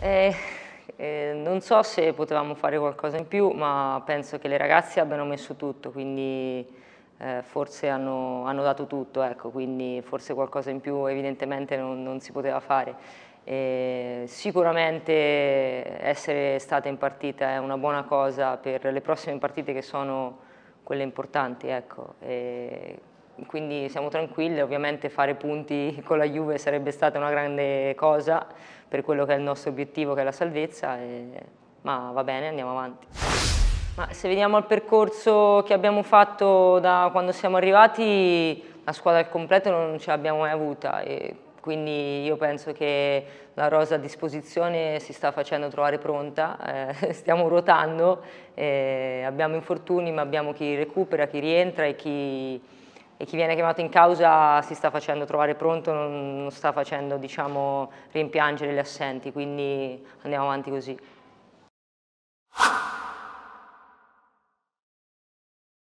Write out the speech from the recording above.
Eh, eh, non so se potevamo fare qualcosa in più, ma penso che le ragazze abbiano messo tutto, quindi eh, forse hanno, hanno, dato tutto, ecco, quindi forse qualcosa in più evidentemente non, non si poteva fare. Eh, sicuramente essere stata in partita è una buona cosa per le prossime partite che sono quelle importanti, ecco, quindi siamo tranquilli, ovviamente fare punti con la Juve sarebbe stata una grande cosa per quello che è il nostro obiettivo che è la salvezza, e... ma va bene, andiamo avanti. Ma se veniamo al percorso che abbiamo fatto da quando siamo arrivati, la squadra al completo non ce l'abbiamo mai avuta, quindi io penso che la rosa a disposizione si sta facendo trovare pronta, eh, stiamo ruotando, eh, abbiamo infortuni ma abbiamo chi recupera, chi rientra e chi e chi viene chiamato in causa si sta facendo trovare pronto, non, non sta facendo diciamo, rimpiangere gli assenti, quindi andiamo avanti così.